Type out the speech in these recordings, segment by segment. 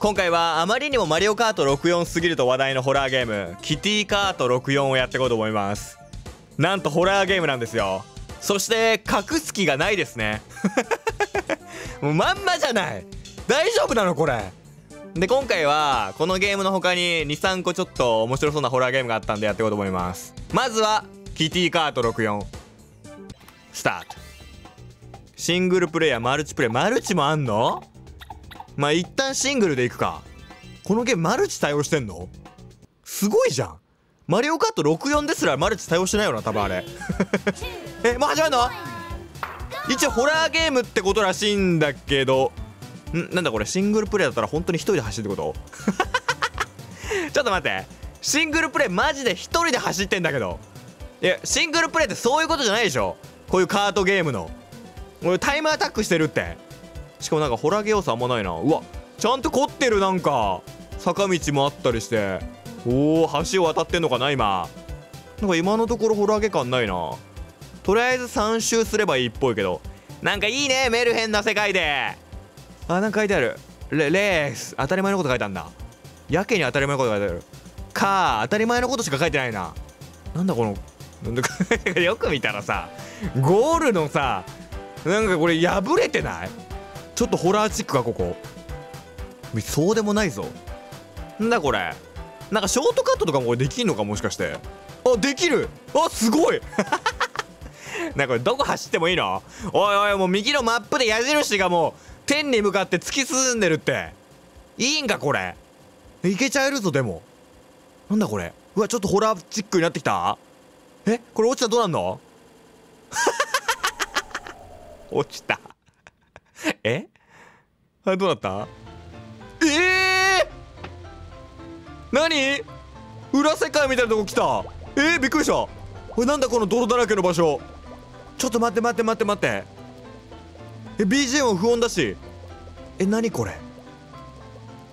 今回はあまりにもマリオカート64すぎると話題のホラーゲーム、キティカート64をやっていこうと思います。なんとホラーゲームなんですよ。そして、隠す気がないですね。もうまんまじゃない大丈夫なのこれで、今回は、このゲームの他に2、3個ちょっと面白そうなホラーゲームがあったんでやっていこうと思います。まずは、キティカート64。スタート。シングルプレイヤー、マルチプレイマルチもあんのまあ、一旦シングルでいくか。このゲームマルチ対応してんのすごいじゃん。マリオカート64ですらマルチ対応してないよな、多分あれ。え、もう始まるの一応ホラーゲームってことらしいんだけど、んなんだこれ、シングルプレイだったら本当に一人で走るってこと ちょっと待って。シングルプレイマジで一人で走ってんだけど。いや、シングルプレイってそういうことじゃないでしょこういうカートゲームの。俺タイムアタックしてるって。しかもなんかホラーゲ要素あんまないなうわちゃんと凝ってるなんか坂道もあったりしておお橋を渡ってんのかな今なんか今のところホラーゲ感ないなとりあえず3周すればいいっぽいけどなんかいいねメルヘンな世界であなんか書いてあるレレース当たり前のこと書いてあるんだやけに当たり前のこと書いてあるか当たり前のことしか書いてないななんだこのなんか よく見たらさゴールのさなんかこれ破れてないちょっとホラーチックかここそうでもないぞなんだこれなんかショートカットとかも俺できんのかもしかしてあできるあすごい なこれどこ走ってもいいのおいおいもう右のマップで矢印がもう天に向かって突き進んでるっていいんかこれいけちゃえるぞでもなんだこれうわちょっとホラーチックになってきたえこれ落ちたらどうなんの 落ちた えあれどうだったええー、何裏世界みたいなとこ来たえー、びっくりしたこれなんだこの泥だらけの場所ちょっと待って待って待って待ってえ BGM は不穏だしえ何これ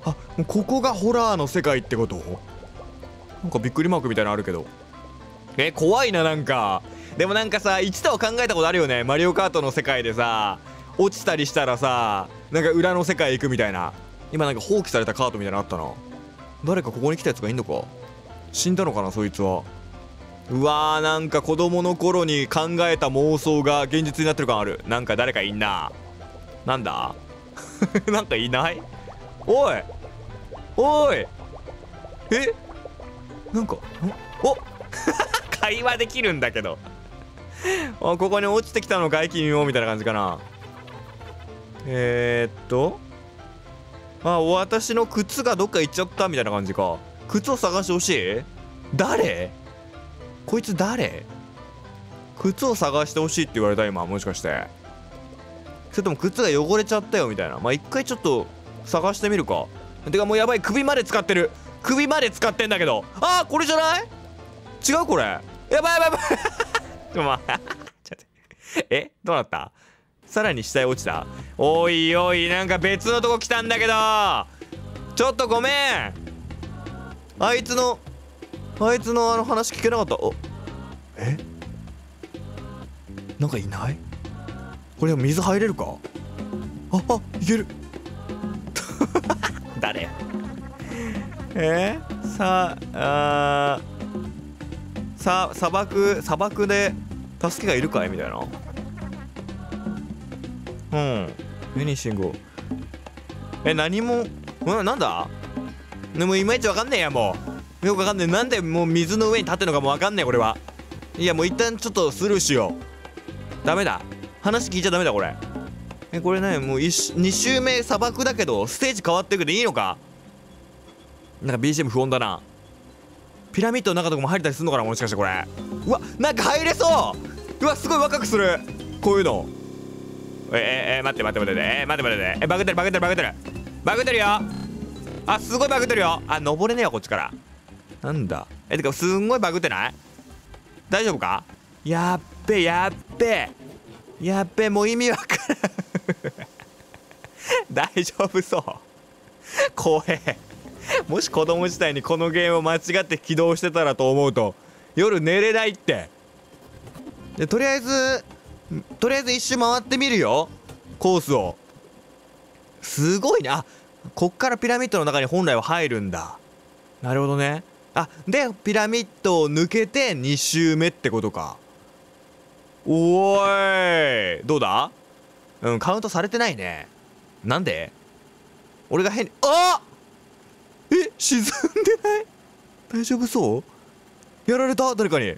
あここがホラーの世界ってことなんかびっくりマークみたいなのあるけどえ怖いななんかでもなんかさ1とは考えたことあるよねマリオカートの世界でさ落ちたりしたらさなんか裏の世界行くみたいな今なんか放棄されたカートみたいなのあったな誰かここに来たやつがいんのか死んだのかなそいつはうわーなんか子供の頃に考えた妄想が現実になってる感あるなんか誰かいんななんだ なんかいないおいおいえなんかお 会話できるんだけど ここに落ちてきたのかい君もみたいな感じかなえー、っとあ私の靴がどっか行っちゃったみたいな感じか靴を探してほしい誰こいつ誰靴を探してほしいって言われた今もしかしてそれとも靴が汚れちゃったよみたいなまあ一回ちょっと探してみるかてかもうやばい首まで使ってる首まで使ってんだけどああこれじゃない違うこれやばいやばいやばい ちょっと待って えどうなったさらに死体落ちたおいおいなんか別のとこ来たんだけどちょっとごめんあいつのあいつのあの話聞けなかったおえなんかいないこれ水入れるかああいける 誰えー、さあさ砂漠砂漠で助けがいるかいみたいなうんフィニッシングえ何もうんなんだでもいまいちわかんねえやもうよくわかんねえなんでもう水の上に立ってるのかもわかんねえこれはいやもう一旦ちょっとスルーしようダメだ話聞いちゃダメだこれえこれねもう2周目砂漠だけどステージ変わってくでいいのかなんか BGM 不穏だなピラミッドの中とかも入れたりするのかなもしかしてこれうわなんか入れそううわすごい若くするこういうのえー、えー、待って待って待って、えー、待って待って、えー、バグってるバグってるバグってるバグってるよあすごいバグってるよあ登れねえよこっちからなんだえてかすんごいバグってない大丈夫かやっべやっべやっべもう意味わからん 大丈夫そう怖えもし子供時代にこのゲームを間違って起動してたらと思うと夜寝れないってでとりあえずとりあえず一周回ってみるよコースをすごいねあこっからピラミッドの中に本来は入るんだなるほどねあでピラミッドを抜けて2周目ってことかおーいどうだうんカウントされてないねなんで俺が変にあえ沈んでない大丈夫そうやられた誰かに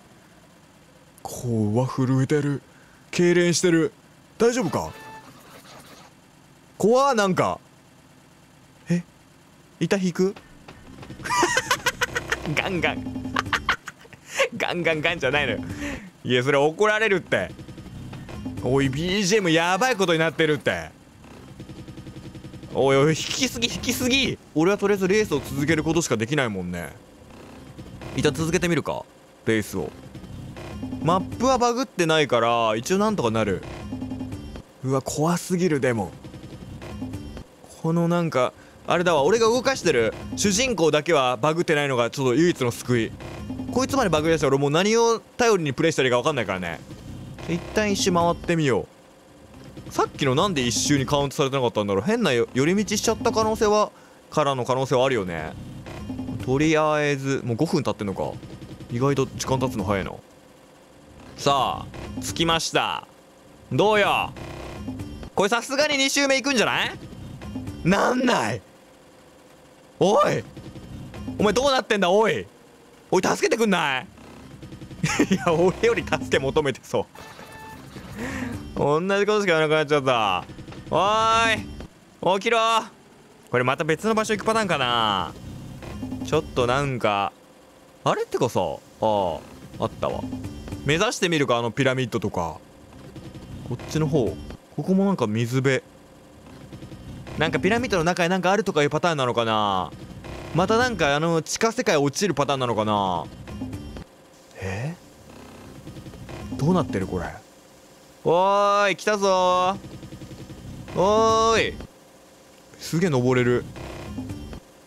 こうは震えてる痙攣してる大丈夫か怖なんかえ板引く ガンガン ガンガンガンじゃないのよいやそれ怒られるっておい BGM やばいことになってるっておいおい引きすぎ引きすぎ俺はとりあえずレースを続けることしかできないもんね板続けてみるかレースをマップはバグってないから一応なんとかなるうわ怖すぎるでもこのなんかあれだわ俺が動かしてる主人公だけはバグってないのがちょっと唯一の救いこいつまでバグりだしたら俺もう何を頼りにプレイしたらいいか分かんないからね一旦一周回ってみようさっきのなんで一周にカウントされてなかったんだろう変な寄り道しちゃった可能性はからの可能性はあるよねとりあえずもう5分経ってんのか意外と時間経つの早いなさあ着きましたどうよこれさすがに2周目行くんじゃないなんないおいお前どうなってんだおいおい助けてくんない いや俺より助け求めてそう同じことしか言わなくなっちゃったおーい起きろこれまた別の場所行くパターンかなちょっとなんかあれってこそあああったわ目指してみるかあのピラミッドとかこっちの方ここもなんか水辺なんかピラミッドの中になんかあるとかいうパターンなのかなまたなんかあの地下世界落ちるパターンなのかなえどうなってるこれおーい来たぞおーいすげえ登れる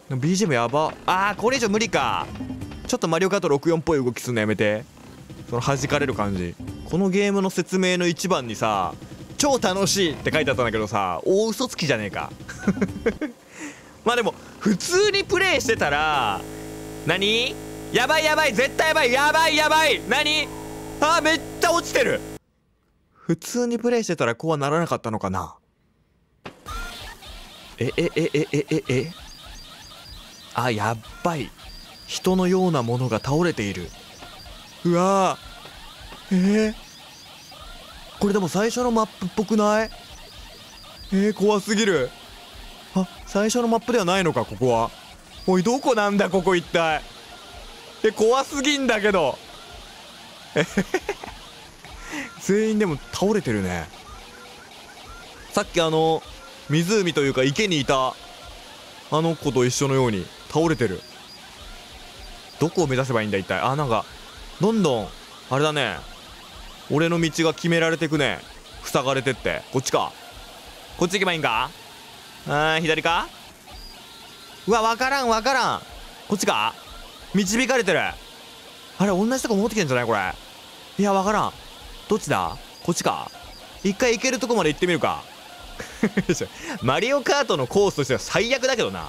BGM やばあーこれ以上無理かちょっとマリオカート64っぽい動きすんのやめてその弾かれる感じこのゲームの説明の一番にさ「超楽しい」って書いてあったんだけどさ大嘘つきじゃねえか まあでも普通にプレイしてたら何やばいやばい絶対やばいやばいやばい何あめっちゃ落ちてる普通にプレイしてたらこうはならなかったのかなえええええええあやっばい人のようなものが倒れているうわえー、これでも最初のマップっぽくないえー、怖すぎるあ最初のマップではないのかここはおいどこなんだここ一体え怖すぎんだけど全員でも倒れてるねさっきあの湖というか池にいたあの子と一緒のように倒れてるどこを目指せばいいんだ一体あなんかどんどんあれだね俺の道が決められてくね塞がれてってこっちかこっち行けばいいんかあー左かうわ分からん分からんこっちか導かれてるあれ同じとこ戻ってきてんじゃないこれいや分からんどっちだこっちか一回行けるとこまで行ってみるか マリオカートのコースとしては最悪だけどな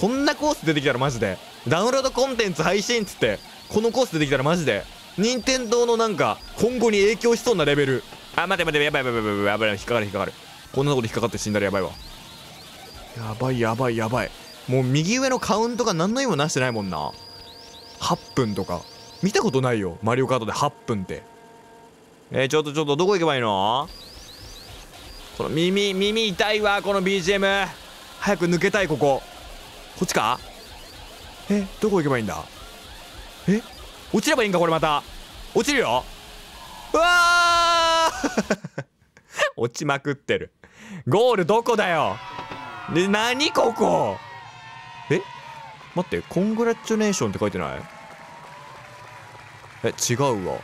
こんなコース出てきたらマジでダウンロードコンテンツ配信っつってこのコース出てきたらマジで任天堂のなんか今後に影響しそうなレベルあ待て待てやばいやばいやばいやばい引っかかる引っかかるこんなとこで引っかかって死んだらやばいわやばいやばいやばいもう右上のカウントが何の意味もなしてないもんな8分とか見たことないよマリオカートで8分ってえー、ちょっとちょっとどこ行けばいいのこの耳耳痛いわこの BGM 早く抜けたいこここっちかえどこ行けばいいんだえ落ちればいいんかこれまた落ちるようわー 落ちまくってるゴールどこだよで何ここえ待ってコングラチュレーションって書いてないえ違うわ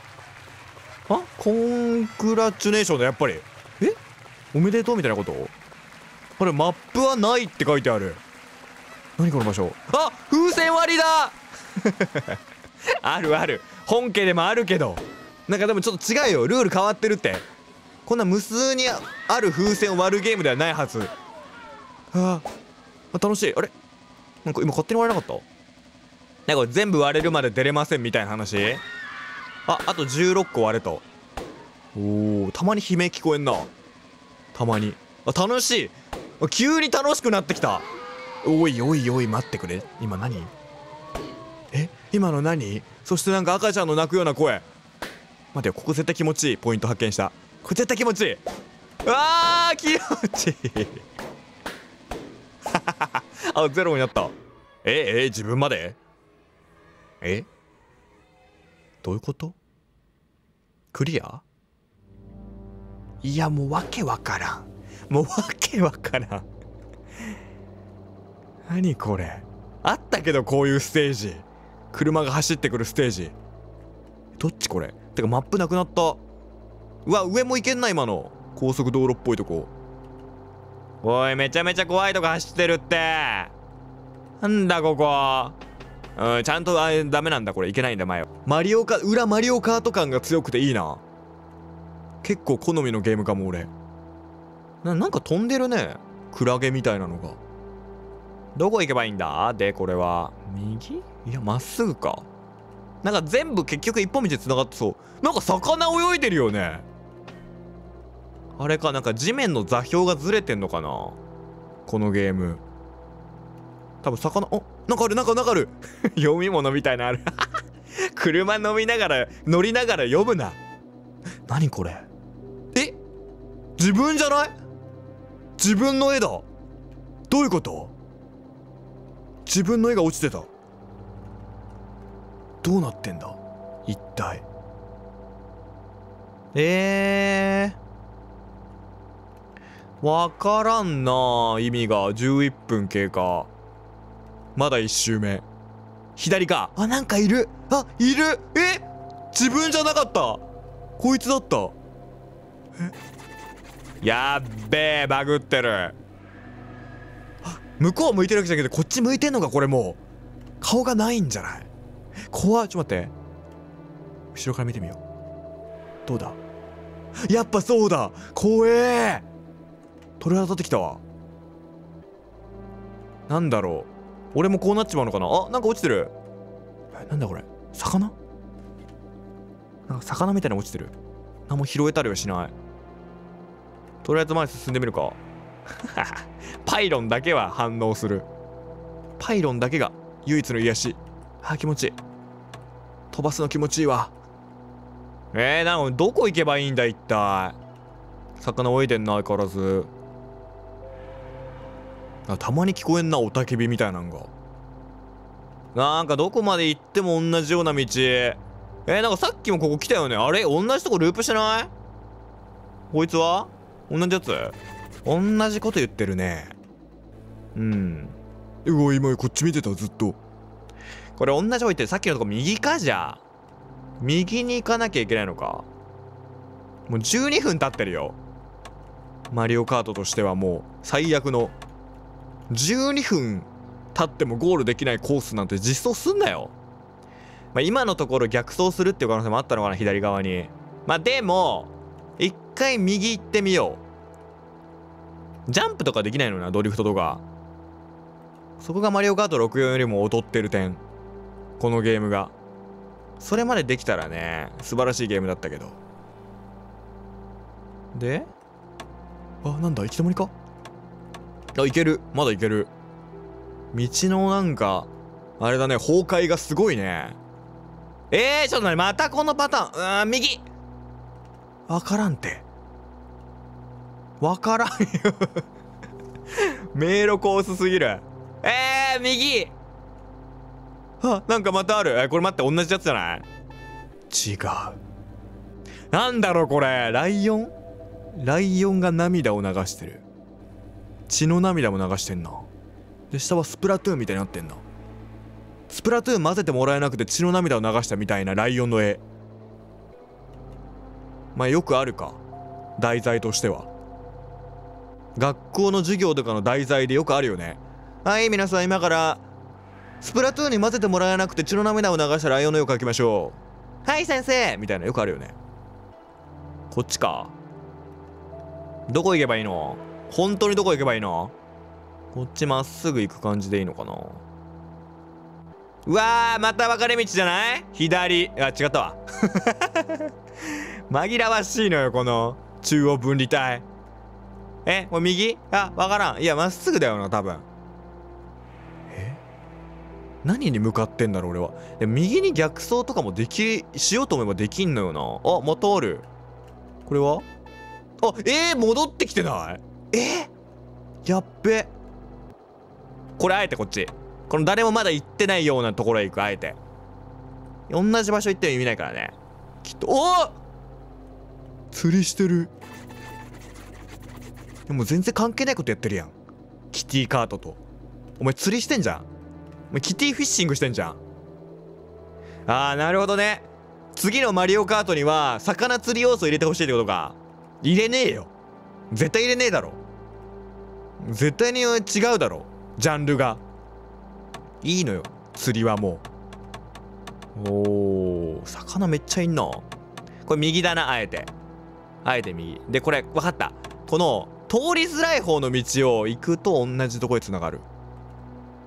あコングラチュレーションだやっぱりえおめでとうみたいなことこれマップはないって書いてある何この場所あ風船割りだ あるある本家でもあるけどなんかでもちょっと違うよルール変わってるってこんな無数にある風船を割るゲームではないはずはあ楽しいあれなんか今勝手に割れなかったなんか全部割れるまで出れませんみたいな話ああと16個割れたおたまに悲鳴聞こえんなたまにあ楽しい急に楽しくなってきたおいおいおい待ってくれ今何今の何そしてなんか赤ちゃんの泣くような声待てよここ絶対気持ちいいポイント発見したこれ絶対気持ちいいうわー気持ちいい あゼロになったええ自分までえどういうことクリアいやもうわけわからんもうわけわからん何これあったけどこういうステージ車が走ってくるステージどっちこれてかマップなくなったうわ上も行けんな今の高速道路っぽいとこおいめちゃめちゃ怖いとこ走ってるってなんだここうんちゃんとあダメなんだこれいけないんだ前マリオカ裏マリオカート感が強くていいな結構好みのゲームかも俺ななんか飛んでるねクラゲみたいなのがどこ行けばいいんだでこれは右いや、まっすぐか。なんか全部結局一本道で繋がってそう。なんか魚泳いでるよね。あれか、なんか地面の座標がずれてんのかなこのゲーム。多分魚、おなんかある、なんかなんかある。読み物みたいなある 車飲みながら、乗りながら読むな。何これ。え自分じゃない自分の絵だ。どういうこと自分の絵が落ちてた。どうなってんだ一体えー、わからんな意味が11分経過まだ1周目左かあなんかいるあいるえ自分じゃなかったこいつだったえやっべえバグってる向こう向いてるわけじゃなくてこっち向いてんのかこれもう顔がないんじゃない怖ちょっと待って後ろから見てみようどうだやっぱそうだ怖え鳥肌立ってきたわなんだろう俺もこうなっちまうのかなあなんか落ちてるえなんだこれ魚なんか魚みたいな落ちてる何も拾えたりはしないとりあえず前進んでみるか パイロンだけは反応するパイロンだけが唯一の癒しあ気持ちいい飛ばすの気持ちいいわえー、なんかどこ行けばいいんだ一体魚泳いでんな相変わらずあたまに聞こえんな雄たけびみたいなんがなんかどこまで行っても同じような道えー、なんかさっきもここ来たよねあれ同じとこループしてないこいつは同じやつ同じこと言ってるねうんうわ今こっち見てたずっとこれ同じ方行ってさっきのとこ右かじゃ右に行かなきゃいけないのか。もう12分経ってるよ。マリオカートとしてはもう最悪の。12分経ってもゴールできないコースなんて実装すんなよ。まあ、今のところ逆走するっていう可能性もあったのかな、左側に。まあ、でも、一回右行ってみよう。ジャンプとかできないのな、ドリフトとか。そこがマリオカート64よりも劣ってる点。このゲームがそれまでできたらね素晴らしいゲームだったけどであなんだ行き止まりかあ行けるまだ行ける道のなんかあれだね崩壊がすごいねえー、ちょっと待ってまたこのパターンうん右わからんてわからんよ 迷路コースすぎるえー、右あなんかまたあるえこれ待って同じやつじゃない違うなんだろうこれライオンライオンが涙を流してる血の涙も流してんなで下はスプラトゥーンみたいになってんなスプラトゥーン混ぜてもらえなくて血の涙を流したみたいなライオンの絵まあよくあるか題材としては学校の授業とかの題材でよくあるよねはい皆さん今からスプラトゥーンに混ぜてもらえなくて血の涙を流したライオンの絵を描きましょうはい先生みたいなよくあるよねこっちかどこ行けばいいの本当にどこ行けばいいのこっちまっすぐ行く感じでいいのかなうわーまた分かれ道じゃない左あ違ったわ 紛らわしいのよこの中央分離帯えこれ右あ分からんいやまっすぐだよな多分何に向かってんだろう俺はで右に逆走とかもできしようと思えばできんのよなあまたあるこれはあえー、戻ってきてないえー、やっべこれあえてこっちこの誰もまだ行ってないようなところへ行くあえて同じ場所行っても意味ないからねきっとお釣りしてるでも全然関係ないことやってるやんキティカートとお前釣りしてんじゃんもうキティフィッシングしてんじゃん。あー、なるほどね。次のマリオカートには、魚釣り要素入れてほしいってことか。入れねえよ。絶対入れねえだろ。絶対に違うだろ。ジャンルが。いいのよ。釣りはもう。おー、魚めっちゃいんな。これ右だな、あえて。あえて右。で、これ、わかった。この、通りづらい方の道を行くと同じとこへ繋がる。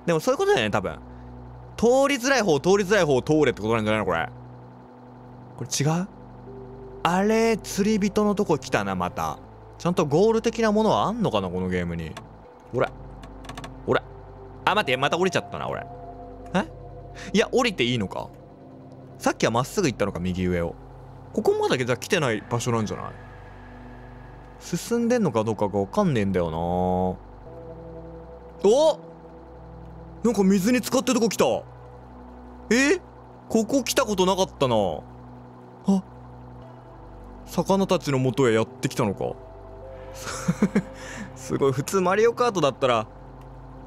でもそういうことだよね、多分。通りづらい方、通りづらい方を通れってことなんじゃないのこれ。これ違うあれ、釣り人のとこ来たな、また。ちゃんとゴール的なものはあんのかな、このゲームに。ほら。ほら。あ、待って、また降りちゃったな、俺。えいや、降りていいのか。さっきはまっすぐ行ったのか、右上を。ここまでじゃ来てない場所なんじゃない進んでんのかどうかがわかんねえんだよなおなんか水に浸かってとこ来たえここ来たことなかったなあ魚たちの元へやってきたのか すごい普通マリオカートだったら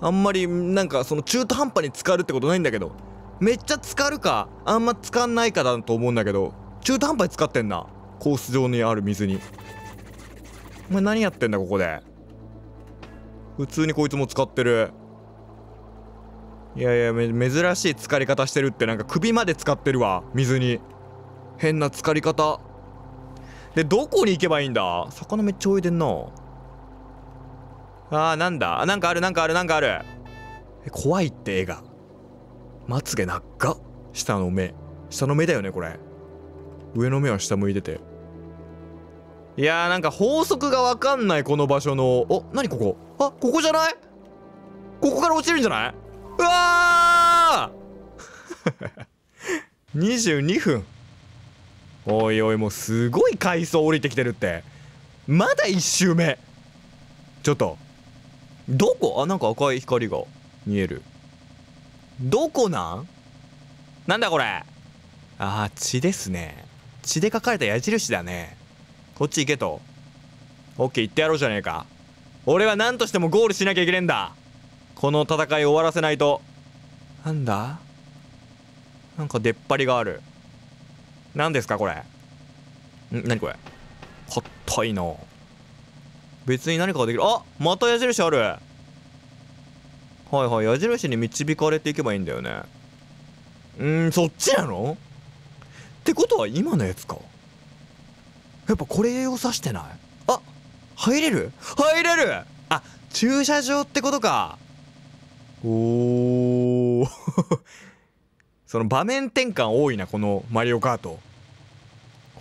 あんまりなんかその中途半端に浸かるってことないんだけどめっちゃ浸かるかあんま浸かんないかだと思うんだけど中途半端に浸かってんなコース上にある水にお前何やってんだここで普通にこいつも使ってるいやいや珍しい疲れ方してるってなんか首まで使ってるわ水に変な浸かり方でどこに行けばいいんだ魚めっちゃ泳いでんなあーなんだなんかあるなんかあるなんかある怖いって絵がまつげなっか下の目下の目だよねこれ上の目は下向いてていやーなんか法則がわかんないこの場所のお何ここあここじゃないここから落ちるんじゃないうわあ 22分おいおいもうすごい階層降りてきてるってまだ1周目ちょっとどこあなんか赤い光が見えるどこなんなんだこれああ血ですね血で書かれた矢印だねこっち行けとオッケー行ってやろうじゃねえか俺は何としてもゴールしなきゃいけねえんだこの戦い終わらせないとなんだなんか出っ張りがある何ですかこれん何これ硬いな別に何かができるあまた矢印あるはいはい矢印に導かれていけばいいんだよねんんそっちなのってことは今のやつかやっぱこれを指してないあ入れる入れるあ駐車場ってことかおお その場面転換多いなこのマリオカート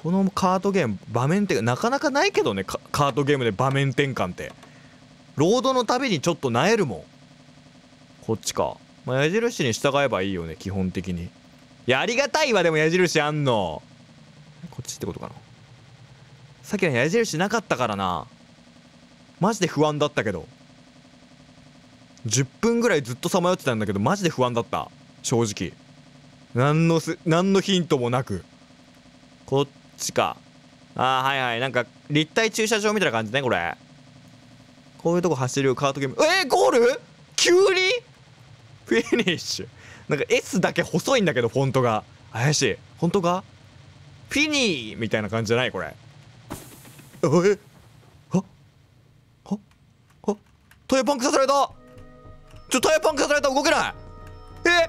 このカートゲーム場面転換なかなかないけどねカートゲームで場面転換ってロードのたびにちょっとなえるもんこっちかまあ、矢印に従えばいいよね基本的にいやありがたいわでも矢印あんのこっちってことかなさっきの矢印なかったからなマジで不安だったけど10分ぐらいずっとさまよってたんだけどマジで不安だった正直何のす何のヒントもなくこっちかああはいはいなんか立体駐車場みたいな感じねこれこういうとこ走るカートゲームえー、ゴール急にフィニッシュなんか S だけ細いんだけどフォントが怪しい本当かフィニーみたいな感じじゃないこれえはははトイパンク刺されたちょ、タイヤパンクされた動けないえ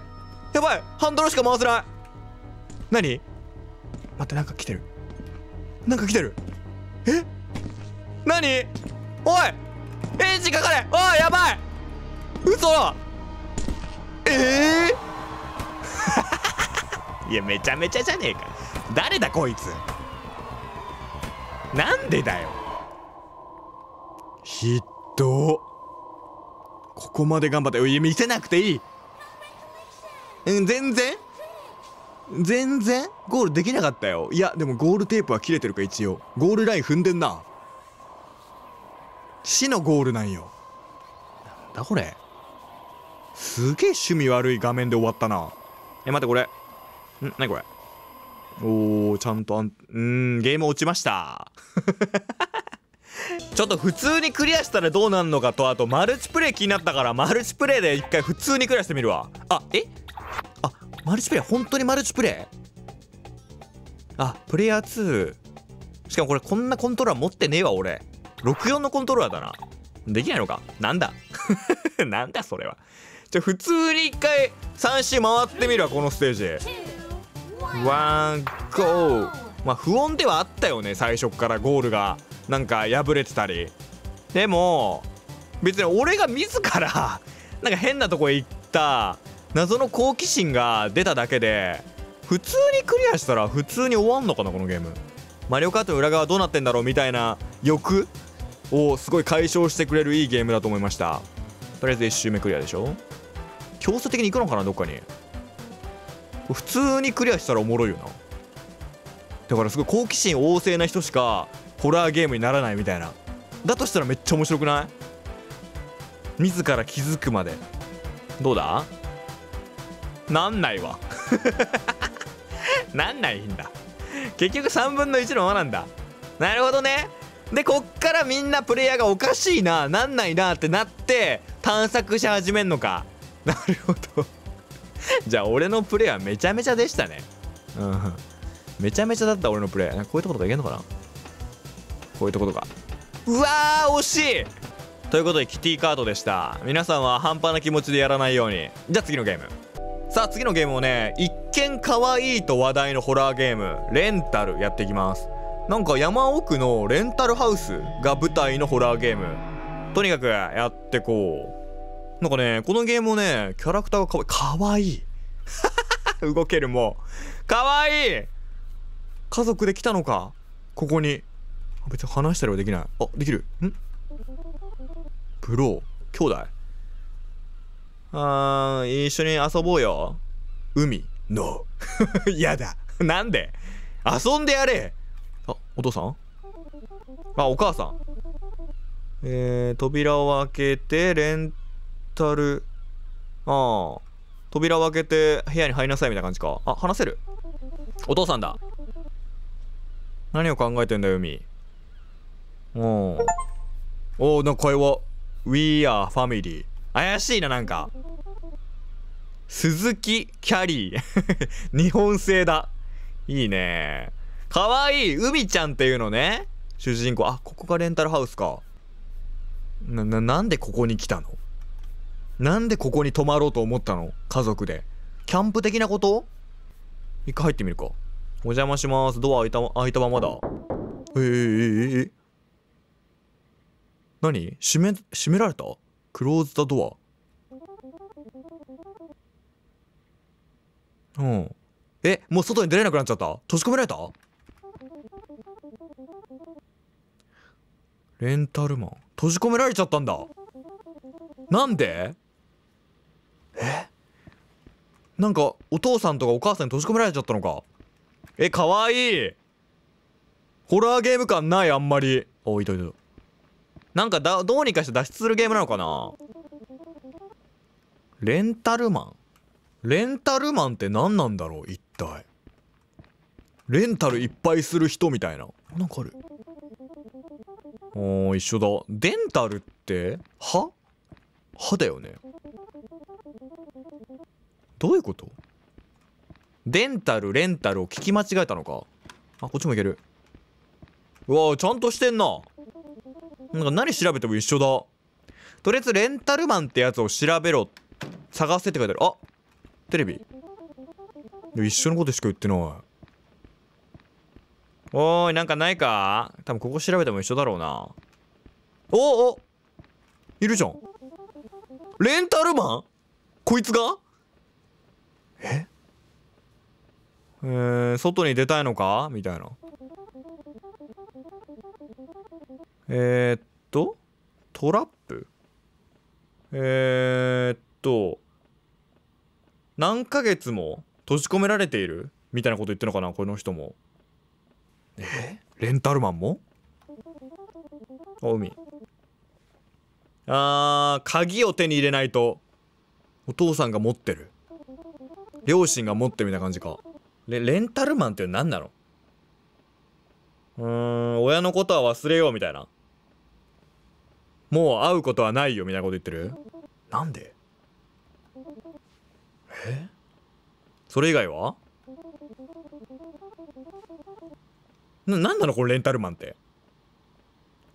やばいハンドルしか回せない何待って、なんか来てる。なんか来てる。え何おいエンジンかかれおいやばい嘘ええー、いや、めちゃめちゃじゃねえか。誰だこいつなんでだよひっどこまで頑張って、見せなくていいうん、全然全然ゴールできなかったよ。いや、でもゴールテープは切れてるか、一応。ゴールライン踏んでんな。死のゴールなんよ。なんだこれ。すげえ趣味悪い画面で終わったな。え、待って、これ。ん何これ。おー、ちゃんとあん、うん、ゲーム落ちました。ちょっと普通にクリアしたらどうなるのかとあとマルチプレイ気になったからマルチプレイで一回普通にクリアしてみるわあえあマルチプレイ本当にマルチプレイあプレイヤー2しかもこれこんなコントローラー持ってねえわ俺64のコントローラーだなできないのかなんだ なんだそれはじゃ普通に一回3周回ってみるわこのステージワンゴーまあ不穏ではあったよね最初からゴールがなんか破れてたりでも別に俺が自ら なんか変なとこへ行った謎の好奇心が出ただけで普通にクリアしたら普通に終わんのかなこのゲームマリオカートの裏側どうなってんだろうみたいな欲をすごい解消してくれるいいゲームだと思いましたとりあえず1周目クリアでしょ強制的に行くのかなどっかに普通にクリアしたらおもろいよなだからすごい好奇心旺盛な人しかホラーゲームにならないみたいなだとしたらめっちゃ面白くない自ら気づくまでどうだなんないわ なんないんだ結局3分の1の輪なんだなるほどねでこっからみんなプレイヤーがおかしいななんないなってなって探索し始めんのかなるほど じゃあ俺のプレイはめちゃめちゃでしたねうんめちゃめちゃだった俺のプレイこういったことかいけんのかなこういうところがうわー惜しいということでキティカードでした皆さんは半端な気持ちでやらないようにじゃあ次のゲームさあ次のゲームをね一見可愛いと話題のホラーゲームレンタルやっていきますなんか山奥のレンタルハウスが舞台のホラーゲームとにかくやってこうなんかねこのゲームをねキャラクターがかわいいかわいい 動けるもうかわいい家族で来たのかここに別に話したりはできない。あ、できる。んブロー、兄弟。あー、一緒に遊ぼうよ。海、のー。やだ。なんで遊んでやれあ、お父さんあ、お母さん。えー、扉を開けて、レンタル。あー、扉を開けて、部屋に入りなさいみたいな感じか。あ、話せる。お父さんだ。何を考えてんだよ、海。うん。おお、なんこれは、We are family。怪しいな、なんか。鈴木キャリー。日本製だ。いいね。かわいい海ちゃんっていうのね。主人公。あ、ここがレンタルハウスか。な、な、なんでここに来たのなんでここに泊まろうと思ったの家族で。キャンプ的なこと一回入ってみるか。お邪魔します。ドア開いた、開いたままだ。ええー、ええー、え何閉め閉められたクローズドドアうんえもう外に出れなくなっちゃった閉じ込められたレンタルマン閉じ込められちゃったんだなんでえなんかお父さんとかお母さんに閉じ込められちゃったのかえかわいいホラーゲーム感ないあんまりあいたいたいたなんかだ、どうにかして脱出するゲームなのかなレンタルマンレンタルマンって何なんだろう一体。レンタルいっぱいする人みたいな。なんかある。おー、一緒だ。デンタルって歯歯だよね。どういうことデンタル、レンタルを聞き間違えたのか。あ、こっちもいける。うわー、ちゃんとしてんな。なんか何調べても一緒だ。とりあえずレンタルマンってやつを調べろ。探せって書いてある。あテレビ。一緒のことしか言ってない。おーい、なんかないか多分ここ調べても一緒だろうな。おおいるじゃん。レンタルマンこいつがええー、外に出たいのかみたいな。えー、っと、トラップえー、っと、何ヶ月も閉じ込められているみたいなこと言ってるのかなこの人も。えレンタルマンもあ、海。あー、鍵を手に入れないと、お父さんが持ってる。両親が持ってるみたいな感じか。レ、レンタルマンって何なのうーん、親のことは忘れようみたいな。もう会うことはないよみたいなこと言ってるなんでえそれ以外はなななのこのレンタルマンって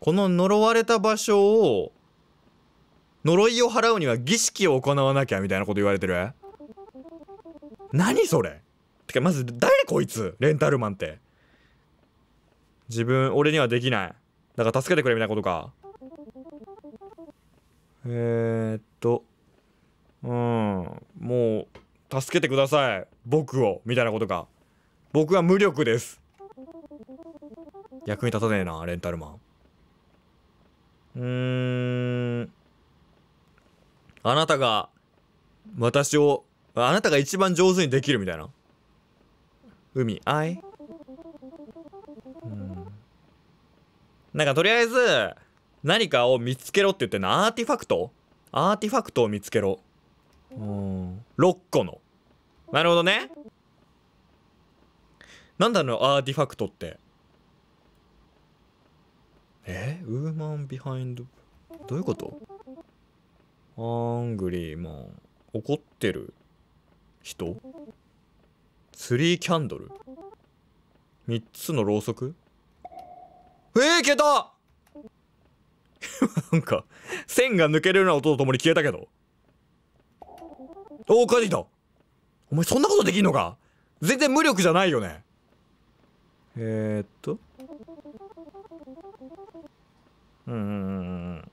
この呪われた場所を呪いを払うには儀式を行わなきゃみたいなこと言われてる何それてかまず誰こいつレンタルマンって自分俺にはできないだから助けてくれみたいなことかえー、っと、うん、もう、助けてください。僕を、みたいなことか。僕は無力です。役に立たねえな、レンタルマン。うーん。あなたが、私を、あなたが一番上手にできるみたいな。海、愛うん。なんかとりあえず、何かを見つけろって言ってのアーティファクトアーティファクトを見つけろ。うん。6個の。なるほどね。なんだろう、アーティファクトって。えウーマンビハインド。どういうことアングリーマン。怒ってる人ツリーキャンドル ?3 つのろうそくえー、消えた なんか、線が抜けるような音とともに消えたけど。おお、帰ってきたお前そんなことできんのか全然無力じゃないよね。えー、っと。うんうん。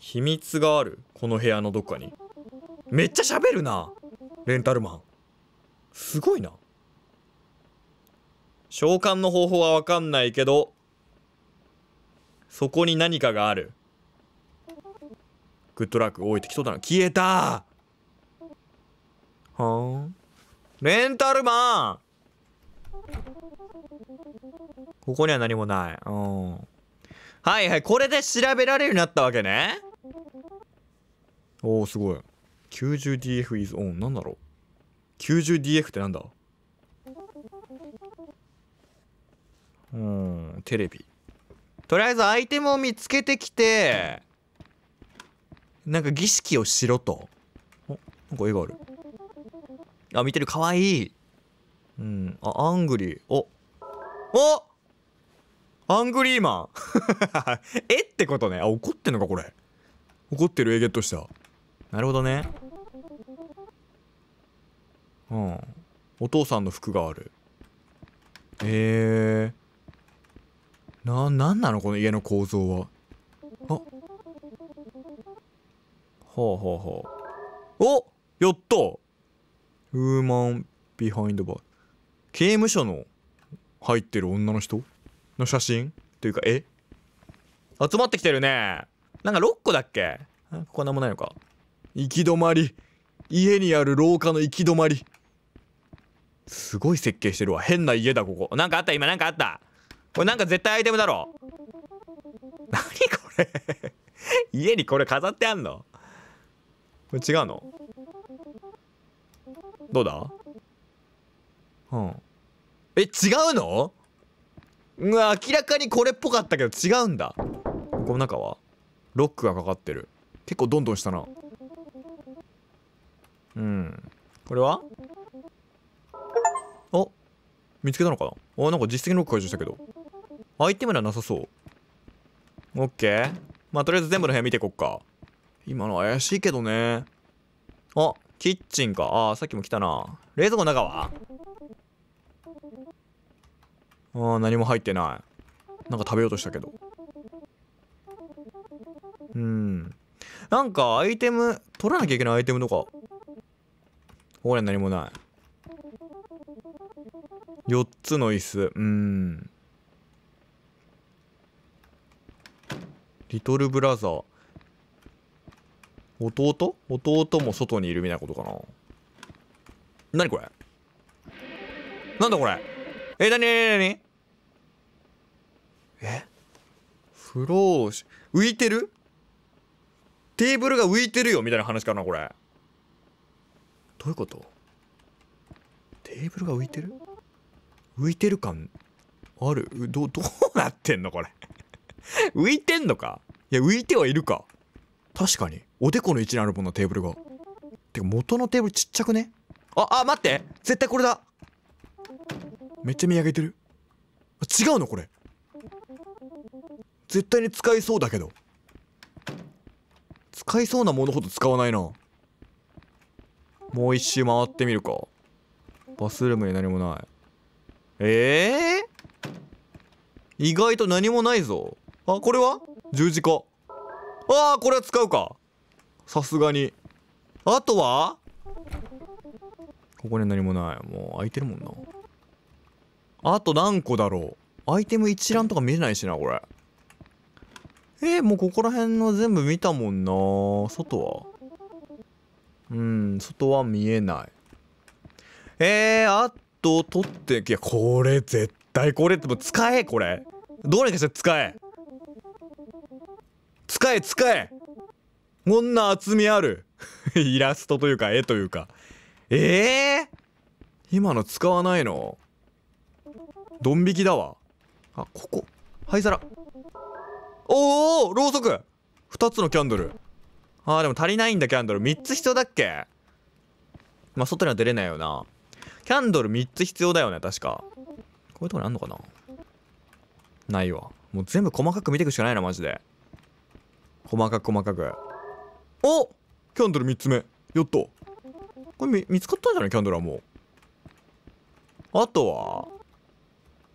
秘密があるこの部屋のどっかに。めっちゃ喋るなレンタルマン。すごいな。召喚の方法はわかんないけど、そこに何かがあるグッドラック置いてきそうだな消えたはあレンタルマンここには何もないうんはいはいこれで調べられるようになったわけねおおすごい 90DF is on なんだろう 90DF ってなんだうんテレビとりあえずアイテムを見つけてきて、なんか儀式をしろと。お、なんか絵がある。あ、見てる、かわいい。うん、あ、アングリー。お、おアングリーマン えってことね。あ、怒ってんのか、これ。怒ってる、絵ゲットした。なるほどね。うん。お父さんの服がある。ええな、なんなのこの家の構造は。あほうほうほう。おやったウーマンビハインドバー。刑務所の入ってる女の人の写真というか、え集まってきてるね。なんか6個だっけここは何もないのか。行き止まり。家にある廊下の行き止まり。すごい設計してるわ。変な家だ、ここ。なんかあった今なんかあった。これなんか絶対アイテムだろ何これ家にこれ飾ってあんのこれ違うのどうだうんえ違うのうわ明らかにこれっぽかったけど違うんだこの中はロックがかかってる結構どんどんしたなうんこれはお見つけたのかなあなんか実績ロック解除したけどアイテムではなさそう。オッケー。まあ、とりあえず全部の部屋見てこっか。今の怪しいけどね。あ、キッチンか。ああ、さっきも来たな。冷蔵庫の中はああ、何も入ってない。なんか食べようとしたけど。うん。なんかアイテム、取らなきゃいけないアイテムとか。ほら、何もない。4つの椅子。うん。リトルブラザー。弟弟も外にいるみたいなことかな。なにこれなんだこれえ、なになになにえフローし、浮いてるテーブルが浮いてるよみたいな話かなこれ。どういうことテーブルが浮いてる浮いてる感あるど、どうなってんのこれ 浮いてんのかいや、浮いてはいるか。確かに。おでこの位置にあるもんな、テーブルが。てか、元のテーブルちっちゃくねあ、あ、待って絶対これだめっちゃ見上げてる。違うのこれ。絶対に使いそうだけど。使いそうなものほど使わないな。もう一周回ってみるか。バスルームに何もない。ええー、意外と何もないぞ。あ、これは十字架。ああ、これは使うか。さすがに。あとはここに何もない。もう空いてるもんな。あと何個だろう。アイテム一覧とか見れないしな、これ。えー、もうここら辺の全部見たもんな。外は。うん、外は見えない。えー、あと取って、いや、これ絶対これっても使え、これ。どうにかして使え。使え使えこんな厚みある イラストというか絵というかえー、今の使わないのドン引きだわあここ灰皿おおろうそく2つのキャンドルあーでも足りないんだキャンドル3つ必要だっけまあ外には出れないよなキャンドル3つ必要だよね確かこういうとこにあんのかなないわもう全部細かく見ていくしかないなマジで細かく細かくおキャンドル3つ目よっとこれ見つかったんじゃないキャンドルはもうあとは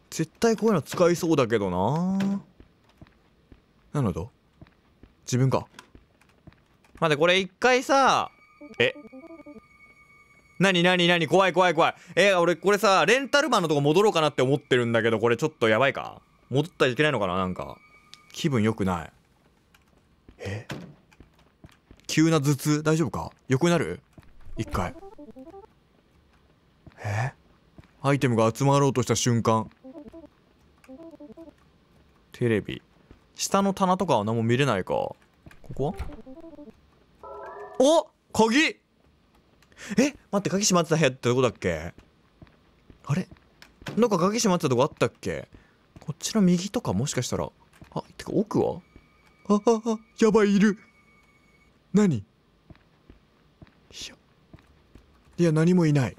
絶対こういうの使いそうだけどななほだ自分か待ってこれ一回さえなになになに怖い怖い怖いえー、俺これさレンタルマンのとこ戻ろうかなって思ってるんだけどこれちょっとやばいか戻ったらいけないのかななんか気分良くないえ急な頭痛大丈夫か横になる一回えアイテムが集まろうとした瞬間テレビ下の棚とかは何も見れないかここはお鍵え待って鍵閉まってた部屋ってどこだっけあれなんか鍵閉まってたとこあったっけこっちの右とかもしかしたらあてか奥はああやばいいる何いやいや何もいない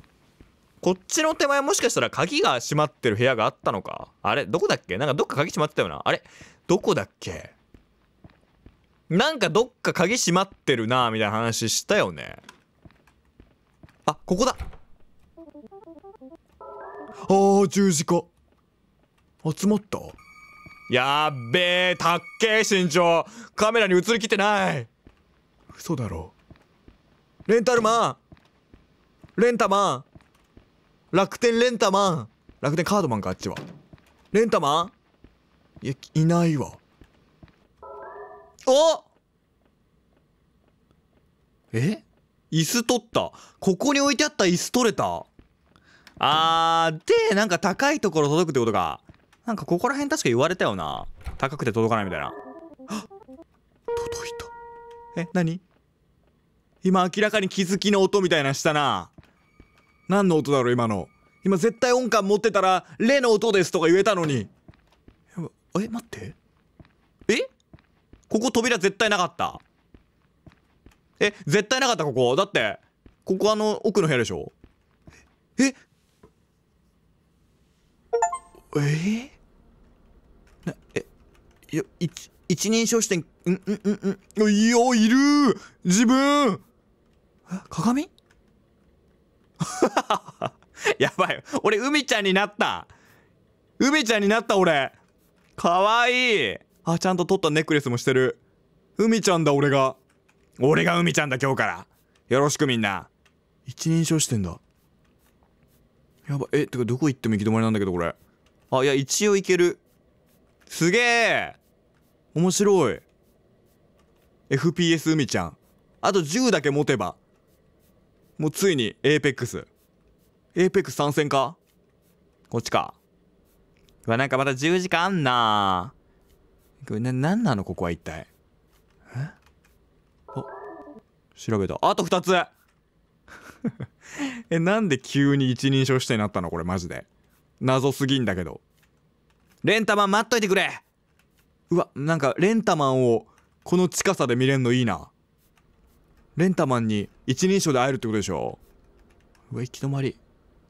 こっちの手前もしかしたら鍵が閉まってる部屋があったのかあれどこだっけなんかどっか鍵閉まってたよなあれどこだっけなんかどっか鍵閉まってるなみたいな話したよねあここだああ十字架集まったやっべえ、たっけえ身長。カメラに映りきってない。嘘だろ。レンタルマンレンタマン楽天レンタマン楽天カードマンか、あっちは。レンタマンいや、いないわ。おえ椅子取った。ここに置いてあった椅子取れた。あー、で、なんか高いところ届くってことか。なんかここら辺確か言われたよな。高くて届かないみたいな。あ 届いた。え、何今明らかに気づきの音みたいなしたな。何の音だろう今の。今絶対音感持ってたら、例の音ですとか言えたのに。え、待って。えここ扉絶対なかった。え、絶対なかったここ。だって、ここあの奥の部屋でしょええー、な、え、よ、一、一人称視点、ん、ん、ん、ん、いや、いる自分え、鏡 やばい。俺、海ちゃんになった。海ちゃんになった、俺。かわいい。あ、ちゃんと取ったネックレスもしてる。海ちゃんだ、俺が。俺が海ちゃんだ、今日から。よろしく、みんな。一人称視点だ。やば、い。え、てか、どこ行っても行き止まりなんだけど、これ。あ、いや、一応いける。すげえ面白い。FPS 海ちゃん。あと10だけ持てば。もうついに APEX。APEX 参戦かこっちか。うわ、なんかまだ10時間あんなこれな、なんなのここは一体。えあ、調べた。あと2つ え、なんで急に一人称指定になったのこれマジで。謎すぎんだけどレンタマン待っといてくれうわなんかレンタマンをこの近さで見れんのいいなレンタマンに一人称で会えるってことでしょうわ行き止まり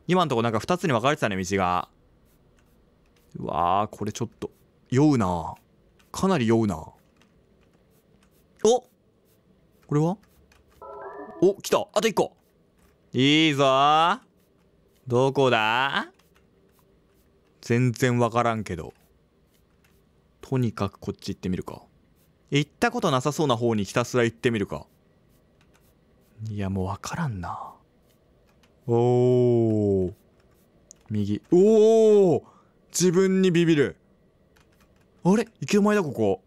今んとこなんか2つに分かれてたね道がうわーこれちょっと酔うなかなり酔うなおこれはお来たあと1個いいぞどこだ全然わからんけどとにかくこっち行ってみるか行ったことなさそうな方にひたすら行ってみるかいやもうわからんなおお右おお自分にビビるあれ行き止まりだここ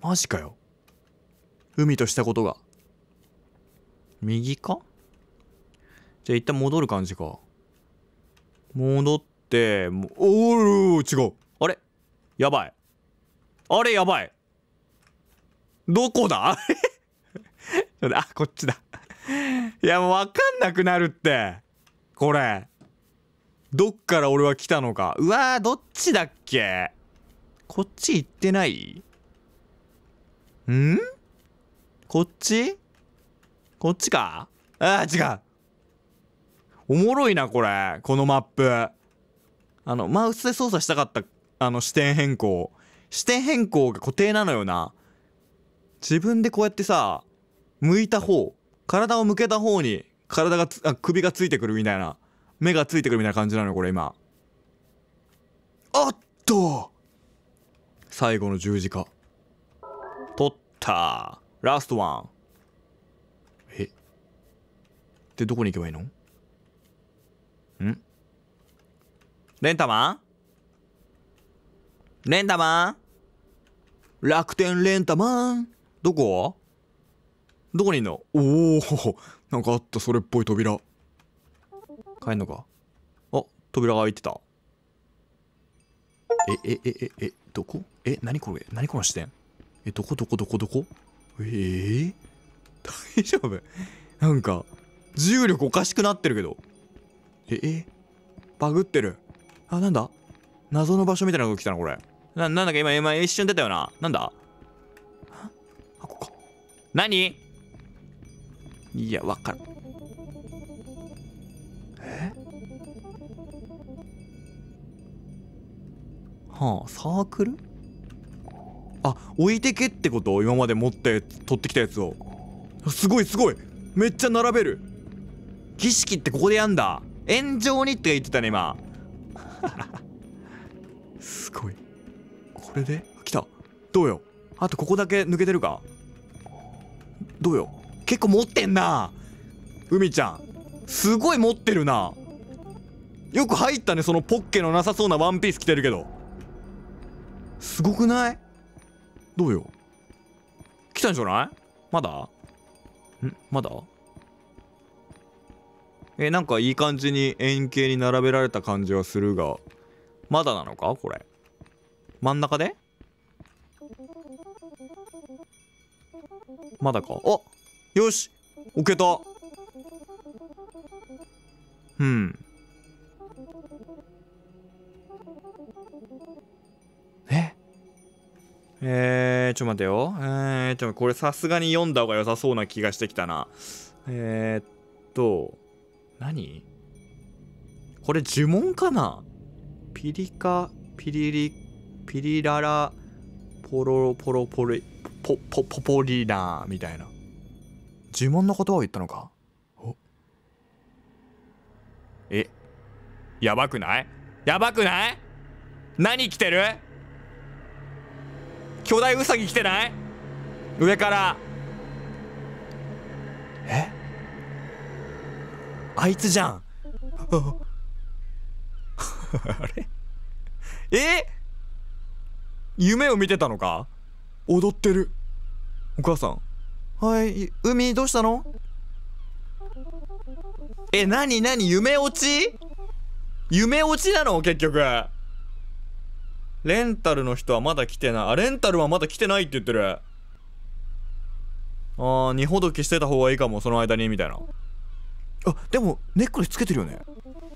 マジかよ海としたことが右かじゃあ一旦戻る感じか戻っってもうおお違うあれやばいあれやばいどこだ ちょっとあこっちだいやもう分かんなくなるってこれどっから俺は来たのかうわーどっちだっけこっち行ってないんこっちこっちかああ違うおもろいなこれこのマップあの、マウスで操作したかった、あの、視点変更。視点変更が固定なのよな。自分でこうやってさ、向いた方、体を向けた方に、体があ、首がついてくるみたいな、目がついてくるみたいな感じなのよ、これ今。おっと最後の十字架。取ったラストワン。えで、どこに行けばいいのんレンタマンレンタマン楽天レンタマンどこどこにいんのおおなんかあったそれっぽい扉帰んのかあ扉が開いてたえええええどこえ何これ何この視点えどこどこどこどこえー、大丈夫なんか重力おかしくなってるけどええバグってるあ、なんだ謎の場所みたいなのが来たな、これ。な、なんだか今、今一瞬出たよな。なんだあ、ここか。何いや、わかる。えはあ、サークルあ、置いてけってこと今まで持って、取ってきたやつを。すごいすごいめっちゃ並べる儀式ってここでやんだ炎上にって言ってたね、今。すごいこれで来たどうよあとここだけ抜けてるかどうよ結構持ってんな海ちゃんすごい持ってるなよく入ったねそのポッケのなさそうなワンピース着てるけどすごくないどうよ来たんじゃないまだんまだえなんかいい感じに円形に並べられた感じはするがまだなのかこれ真ん中でまだかあよし置けたうんええー、ちょっと待てよえー、ちょっとこれさすがに読んだ方が良さそうな気がしてきたなえー、っと何これ呪文かなピリカ、ピリリ、ピリララ、ポロロポロポリ、ポ、ポ、ポポリラーみたいな。呪文のことを言ったのかおえ、やばくないやばくない何来てる巨大ウサギ来てない上から。えあいつじゃん あれえ夢を見てたのか踊ってるお母さんはい海どうしたのえなになに夢落ち夢落ちなの結局レンタルの人はまだ来てないあレンタルはまだ来てないって言ってるああ、二ほどきしてた方がいいかも、その間に、みたいな。あでもネックレスつけてるよね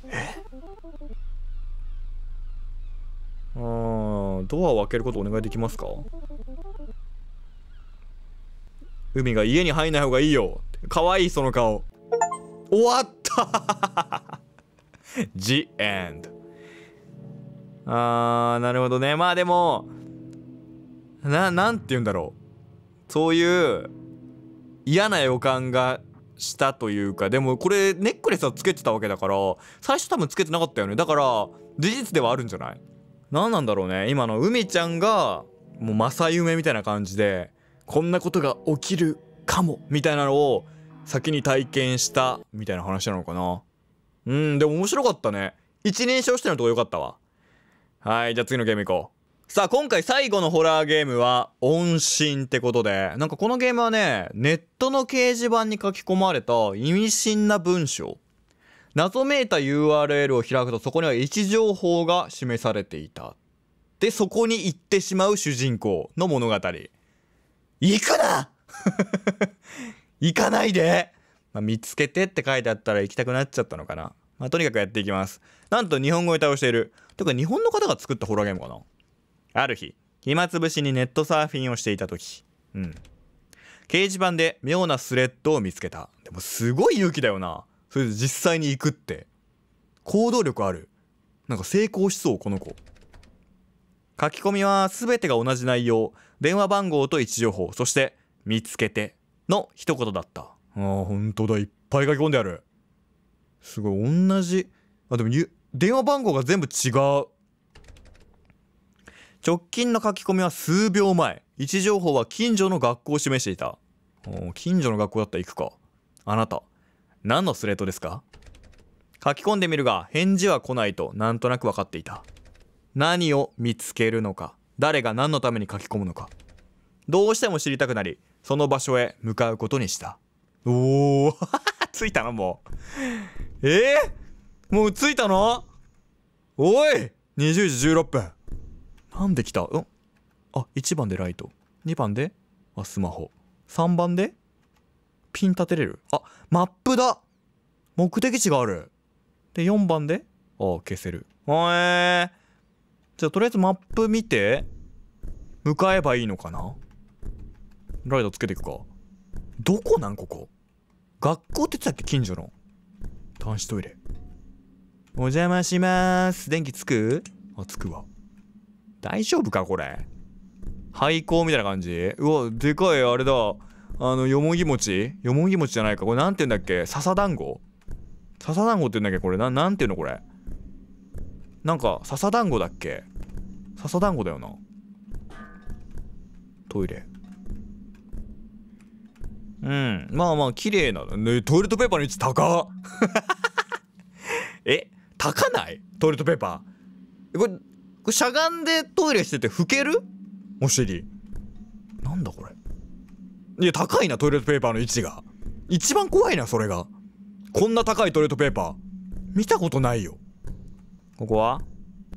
えあドアを開けることお願いできますか海が家に入んない方がいいよかわいいその顔終わった The end あーなるほどねまあでもななんて言うんだろうそういう嫌な予感がしたというかでもこれネックレスはつけてたわけだから最初多分つけてなかったよねだから事実ではあるんじゃない何なんだろうね今の海ちゃんがもう正夢みたいな感じでこんなことが起きるかもみたいなのを先に体験したみたいな話なのかなうんでも面白かったね一人称してのとこよかったわはいじゃあ次のゲームいこうさあ今回最後のホラーゲームは音信ってことでなんかこのゲームはねネットの掲示板に書き込まれた意味深な文章謎めいた URL を開くとそこには位置情報が示されていたでそこに行ってしまう主人公の物語行くな行 かないで、まあ、見つけてって書いてあったら行きたくなっちゃったのかな、まあ、とにかくやっていきますなんと日本語に対応しているてか日本の方が作ったホラーゲームかなある日、暇つぶしにネットサーフィンをしていた時、うん。掲示板で妙なスレッドを見つけた。でもすごい勇気だよな。それで実際に行くって。行動力ある。なんか成功しそう、この子。書き込みは全てが同じ内容。電話番号と位置情報、そして、見つけての一言だった。ああ、ほんとだ。いっぱい書き込んである。すごい、同じ。あ、でも、電話番号が全部違う。直近の書き込みは数秒前位置情報は近所の学校を示していた近所の学校だったら行くかあなた何のスレートですか書き込んでみるが返事は来ないとなんとなく分かっていた何を見つけるのか誰が何のために書き込むのかどうしても知りたくなりその場所へ向かうことにしたおお着 いたのもうえー、もう着いたのおい20時16分なんできた。うんあ、1番でライト。2番であ、スマホ。3番でピン立てれる。あ、マップだ目的地がある。で、4番であ、消せる。おえー。じゃあ、とりあえずマップ見て、向かえばいいのかなライトつけていくか。どこなんここ学校って言ってたっけ近所の。男子トイレ。お邪魔します。電気つくあ、つくわ。大丈夫かこれ。廃校みたいな感じうわ、でかい、あれだ。あの、よもぎ餅よもぎ餅じゃないか。これなんて言うんだっけ笹団子笹団子って言うんだっけこれな、なんて言うのこれ。なんか、笹団子だっけ笹団子だよな。トイレ。うん。まあまあ、綺麗なの。ね、トイレットペーパーの位置高 え高ないトイレットペーパー。これ、これしゃがんでトイレしてて拭けるお尻。なんだこれ。いや、高いな、トイレットペーパーの位置が。一番怖いな、それが。こんな高いトイレットペーパー。見たことないよ。ここは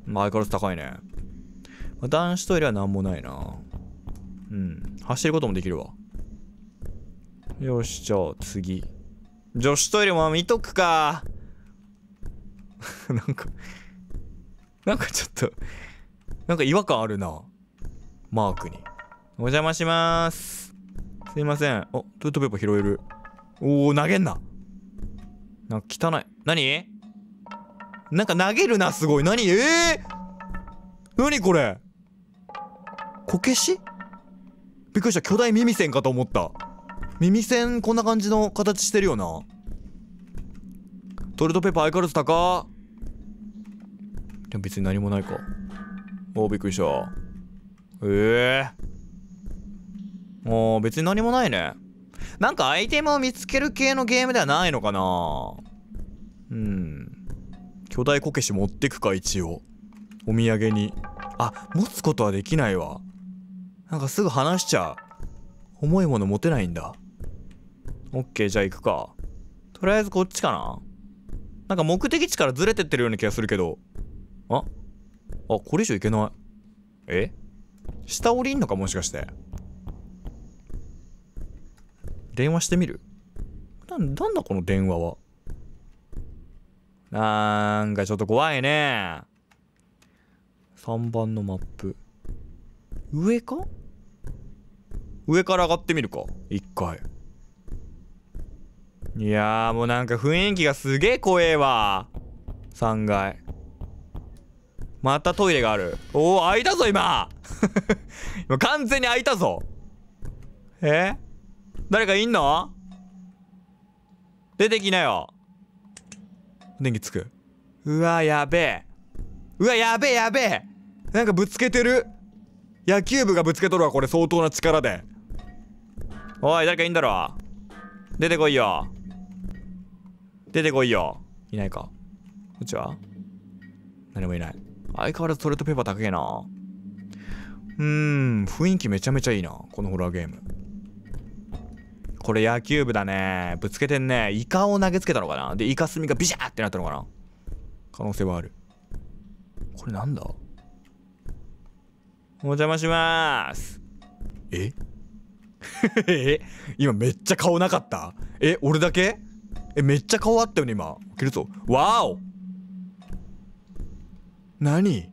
まあ、相変わらず高いね。男子トイレは何もないな。うん。走ることもできるわ。よし、じゃあ次。女子トイレも見とくか。なんかなんかちょっとなんか違和感あるな。マークに。お邪魔します。すいません。お、トイレットペーパー拾える。おー、投げんな。なんか汚い。何なんか投げるな、すごい。何えー、何これこけしびっくりした。巨大耳栓かと思った。耳栓、こんな感じの形してるよな。トイレットペーパー相変わらず高でも別に何もないか。おー、びっくりした。ええー。お別に何もないね。なんかアイテムを見つける系のゲームではないのかなうん。巨大こけし持ってくか、一応。お土産に。あ、持つことはできないわ。なんかすぐ離しちゃう。重いもの持てないんだ。オッケー、じゃあ行くか。とりあえずこっちかな。なんか目的地からずれてってるような気がするけど。ああ、これ以上いけない。え下降りんのかもしかして。電話してみるな、なんだこの電話は。なんかちょっと怖いね。3番のマップ。上か上から上がってみるか。一回。いやもうなんか雰囲気がすげえ怖えわ。3階。またトイレがある。おお、開いたぞ、今 今完全に開いたぞ。え誰かいんの出てきなよ。電気つく。うわ、やべえ。うわ、やべえ、やべえ。なんかぶつけてる。野球部がぶつけとるわ、これ相当な力で。おい、誰かいんだろ。出てこいよ。出てこいよ。いないか。こっちは何もいない。相変わらずトレットペーパー高えな。うーん、雰囲気めちゃめちゃいいな。このホラーゲーム。これ野球部だね。ぶつけてんね。イカを投げつけたのかなで、イカスミがビシャーってなったのかな可能性はある。これなんだお邪魔しまーす。え え今めっちゃ顔なかったえ俺だけえめっちゃ顔あったよね今。起きるぞ。わお何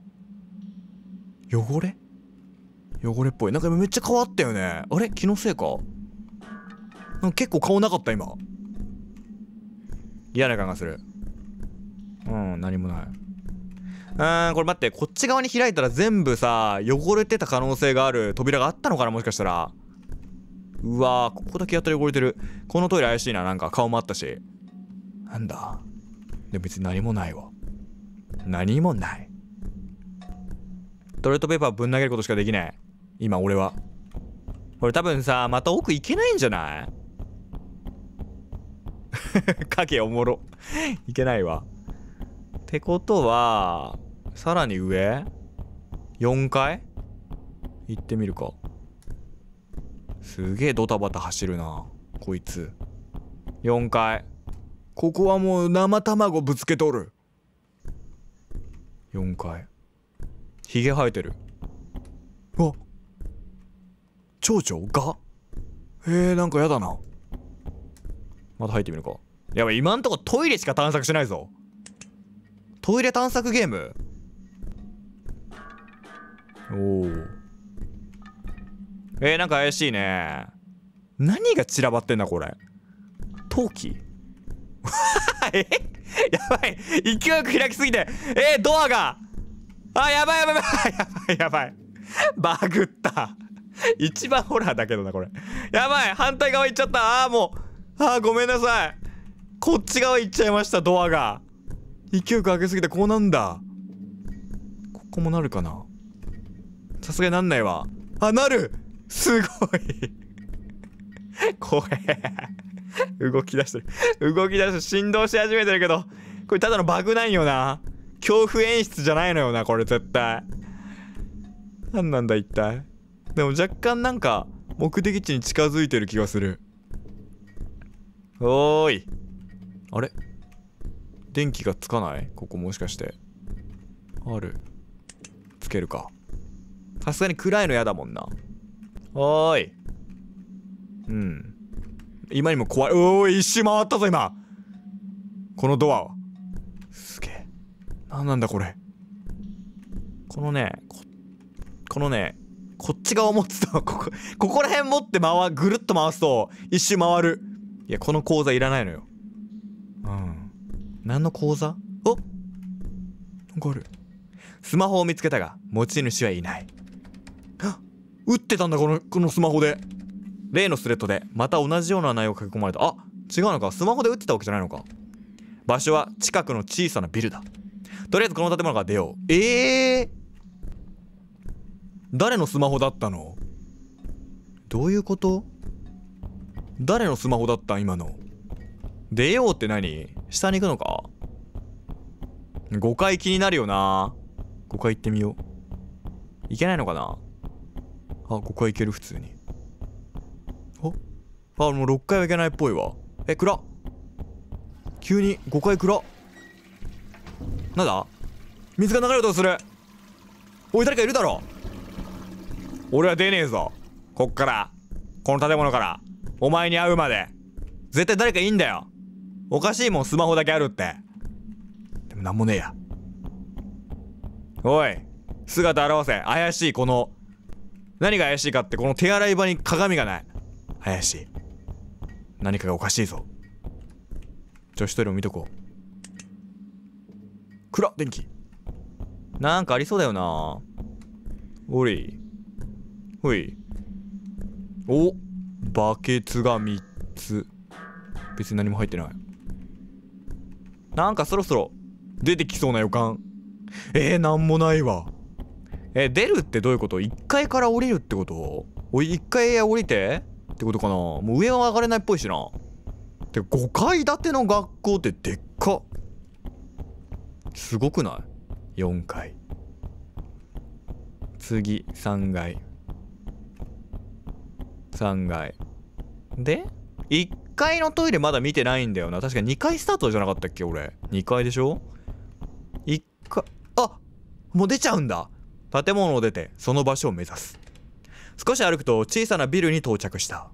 汚れ汚れっぽい。なんかめっちゃ変わったよね。あれ気のせいかなんか結構顔なかった今。嫌な感がする。うん、何もない。うーん、これ待って、こっち側に開いたら全部さ、汚れてた可能性がある扉があったのかなもしかしたら。うわー、ここだけやったら汚れてる。このトイレ怪しいな、なんか顔もあったし。なんだ。でも別に何もないわ。何もない。トイレットペーパーぶん投げることしかできない。今、俺は。これ多分さ、また奥行けないんじゃない 影おもろいけないわ。ってことは、さらに上 ?4 階行ってみるか。すげえドタバタ走るな。こいつ。4階。ここはもう生卵ぶつけとる。4階。ヒゲ生えてるわ蝶々がえー、なんかやだなまた入ってみるかやばい今んとこトイレしか探索しないぞトイレ探索ゲームおおえー、なんか怪しいね何が散らばってんだこれ陶器 え やばい勢いよく開きすぎてえー、ドアがあ、やばいやばいやばいやばい。やばいバグった。一番ホラーだけどな、これ。やばい反対側行っちゃったああ、もう。ああ、ごめんなさい。こっち側行っちゃいました、ドアが。勢いよくすぎてこうなんだ。ここもなるかなさすがになんないわ。あ、なるすごい怖え動き出してる動き出して振動し始めてるけど、これただのバグなんよな。恐怖演出じゃないのよな、これ絶対。何なんだ一体。でも若干なんか、目的地に近づいてる気がする。おーい。あれ電気がつかないここもしかして。ある。つけるか。さすがに暗いの嫌だもんな。おーい。うん。今にも怖い。おーい、一周回ったぞ今このドアすげえ。あ、なんだこれ。このね、こ、このね、こっち側持つと、ここ、ここら辺持って回、るぐるっと回すと、一周回る。いや、この講座いらないのよ。うん。何の講座おなんかある。スマホを見つけたが、持ち主はいない。撃ってたんだ、この、このスマホで。例のスレッドで、また同じような内容を書き込まれた。あ違うのか。スマホで撃ってたわけじゃないのか。場所は近くの小さなビルだ。とりあえずこの建物から出よう。えぇ、ー、誰のスマホだったのどういうこと誰のスマホだった今の。出ようって何下に行くのか ?5 階気になるよな。5階行ってみよう。行けないのかなあ、5階行ける普通に。あ、もう6階はいけないっぽいわ。え、暗っ。急に5階暗っ。なんだ水が流れるとするおい誰かいるだろ俺は出ねえぞこっからこの建物からお前に会うまで絶対誰かいいんだよおかしいもんスマホだけあるってでもなんもねえやおい姿現せ怪しいこの何が怪しいかってこの手洗い場に鏡がない怪しい何かがおかしいぞ女子トイレも見とこう暗っ電気なんかありそうだよなおりほいおバケツが3つ別に何も入ってないなんかそろそろ出てきそうな予感えー、なんもないわえー、出るってどういうこと1階から降りるってことおい1階へ降りてってことかなもう上は上がれないっぽいしなで5階建ての学校ってでっかすごくない ?4 階。次、3階。3階。で、1階のトイレまだ見てないんだよな。確か2階スタートじゃなかったっけ俺。2階でしょ ?1 階、あもう出ちゃうんだ建物を出て、その場所を目指す。少し歩くと小さなビルに到着した。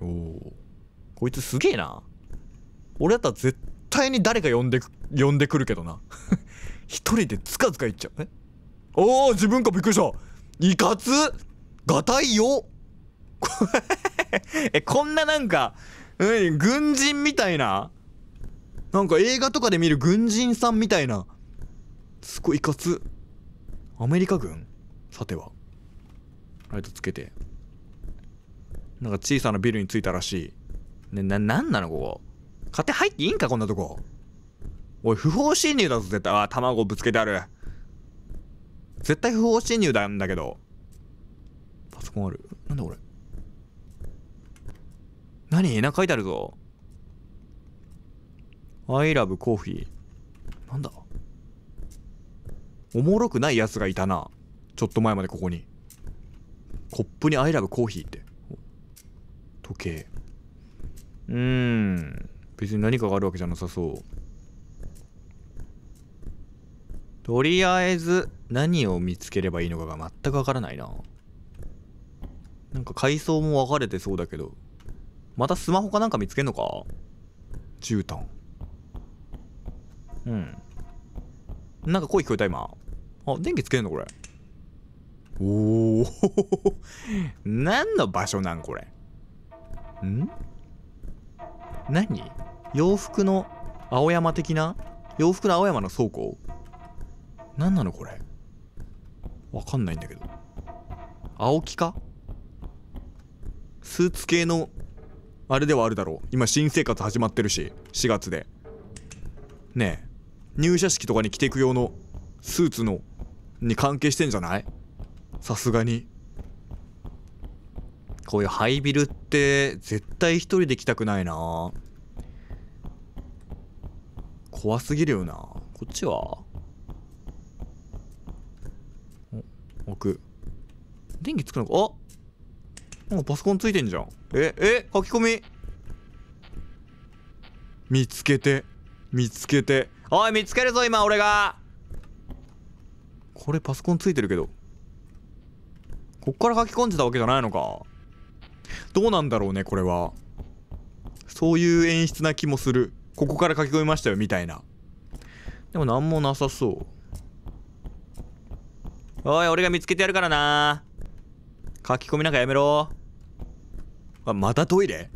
おお。こいつすげえな。俺だったら絶対に誰か呼んで、呼んでくるけどな。一人でつかつか行っちゃう。えおお自分かびっくりした。いかつがたいよ え、こんななんか、うん、軍人みたいななんか映画とかで見る軍人さんみたいな。すごいいかつ。アメリカ軍さては。ライトつけて。なんか小さなビルに着いたらしい。ね、な、なんなのここ。勝手入っていいんか、こんなとこ。おい、不法侵入だぞ、絶対。あ、卵ぶつけてある。絶対不法侵入だんだけど。パソコンある。なんだこれ。何な書いてあるぞ。I love coffee. なんだおもろくない奴がいたな。ちょっと前までここに。コップに I love coffee って。時計。うーん。別に何かがあるわけじゃなさそうとりあえず何を見つければいいのかが全くわからないななんか階層も分かれてそうだけどまたスマホかなんか見つけんのか絨毯うんなんか声聞こえた今あ電気つけんのこれおお 何の場所なんこれん何洋服の青山的な洋服の青山の倉庫何なのこれわかんないんだけど青木かスーツ系のあれではあるだろう今新生活始まってるし4月でねえ入社式とかに着ていく用のスーツのに関係してんじゃないさすがにこういうハイビルって絶対一人で来たくないな怖すぎるよなこっちはく電気つくのかあなんかパソコンついてんじゃんええ書き込み見つけて見つけておい見つけるぞ今俺がこれパソコンついてるけどこっから書き込んでたわけじゃないのかどうなんだろうねこれはそういう演出な気もするここから書き込みましたよみたいなでも何もなさそうおい俺が見つけてやるからな書き込みなんかやめろあまたトイレ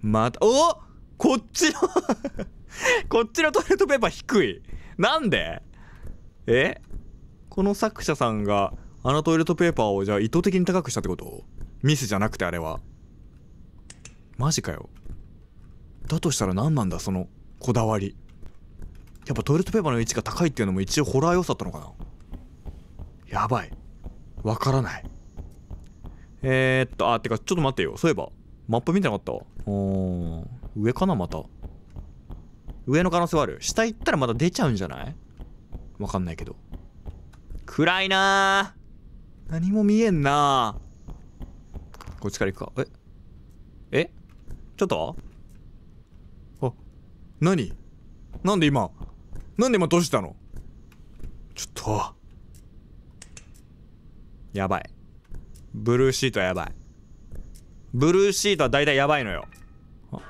またおこっちの こっちのトイレットペーパー低いなんでえこの作者さんがあのトイレットペーパーをじゃあ意図的に高くしたってことミスじゃなくてあれはマジかよだとしたら何なんだそのこだわりやっぱトイレットペーパーの位置が高いっていうのも一応ホラー要素だったのかなやばいわからないえー、っとあてかちょっと待ってよそういえばマップ見てなかったうん上かなまた上の可能性はある下行ったらまた出ちゃうんじゃないわかんないけど暗いな何も見えんなこっちから行くかええちょっとあ、何なんで今なんで今閉じたのちょっと。やばい。ブルーシートやばい。ブルーシートは大体やばいのよ。あ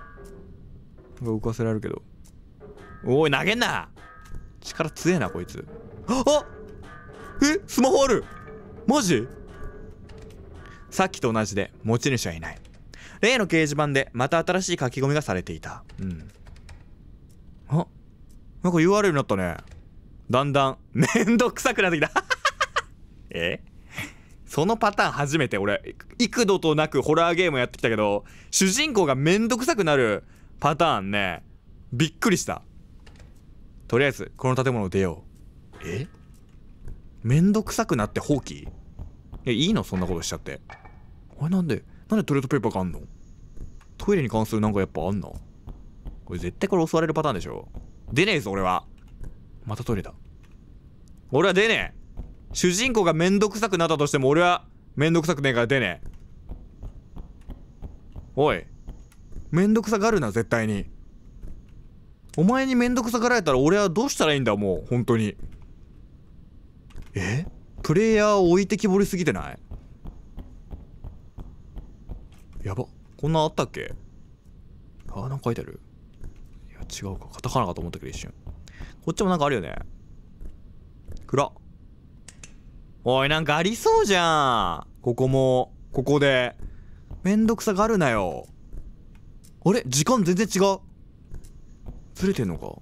浮かせられるけど。おい、投げんな力強えな、こいつ。あえスマホあるマジさっきと同じで持ち主はいない。例の掲示板でまた新しい書き込みがされていた。うん。あ、なんか URL になったね。だんだん、めんどくさくなってきた。えそのパターン初めて俺、幾度となくホラーゲームやってきたけど、主人公がめんどくさくなるパターンね、びっくりした。とりあえず、この建物を出よう。えめんどくさくなって放棄え、いいのそんなことしちゃって。あれなんで、なんでトイレットペーパーがあんのトイレに関するなんかやっぱあんなこれ絶対これ襲われるパターンでしょ出ねえぞ俺はまたトイレだ俺は出ねえ主人公がめんどくさくなったとしても俺はめんどくさくねえから出ねえおいめんどくさがるな絶対にお前にめんどくさがられたら俺はどうしたらいいんだもう本当にえプレイヤーを置いてきぼりすぎてないやばこんなあったっけあ、なんか書いてある。いや、違うか。カタカナかと思ったけど一瞬。こっちもなんかあるよね。暗おい、なんかありそうじゃん。ここも、ここで。めんどくさがるなよ。あれ時間全然違う。ずれてんのか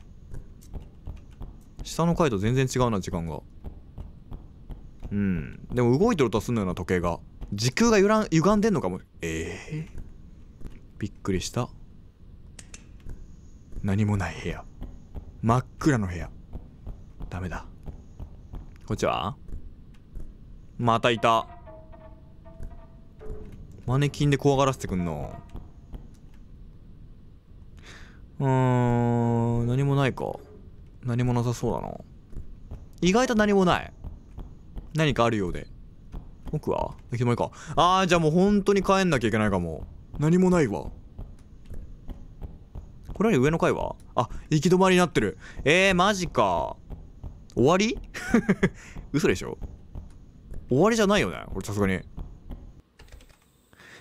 下の階と全然違うな、時間が。うん。でも動いてるとすんのよな、時計が。時空がゆらん歪んでんのかも。ええーびっくりした何もない部屋真っ暗の部屋ダメだこっちはまたいたマネキンで怖がらせてくんのうーん何もないか何もなさそうだな意外と何もない何かあるようで奥は駅前かああじゃあもう本当に帰んなきゃいけないかも何もないわ。これは上の階はあ、行き止まりになってる。えー、マジか。終わり 嘘でしょ終わりじゃないよねこれさすがに。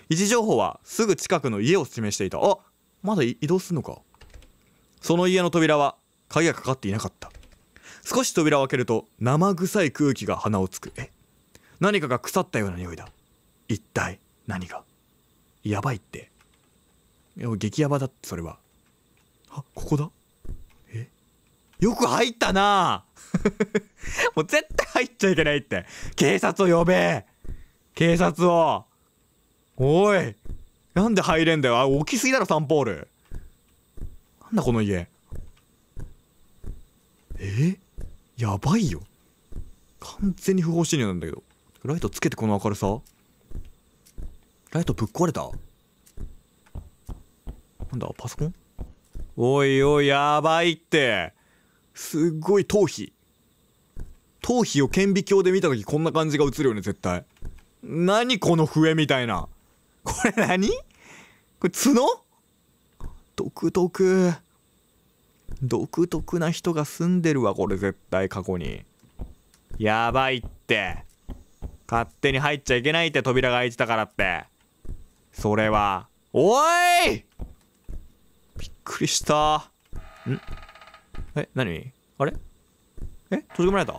位置情報はすぐ近くの家を示していた。あまだ移動すんのか。その家の扉は鍵がかかっていなかった。少し扉を開けると生臭い空気が鼻をつく。え何かが腐ったような匂いだ。一体何がやばいって激ヤバだってそれはあここだえよく入ったな もう絶対入っちゃいけないって警察を呼べ警察をおいなんで入れんだよあ大きすぎだろサンポールなんだこの家えやばいよ完全に不法侵入なんだけどライトつけてこの明るさライトぶっ壊れたなんだパソコンおいおいやばいってすっごい頭皮頭皮を顕微鏡で見た時こんな感じが映るよね絶対何この笛みたいなこれ何これ角独特独特な人が住んでるわこれ絶対過去にやばいって勝手に入っちゃいけないって扉が開いてたからってそれは。おいびっくりした。んえ、なにあれえ閉じ込められた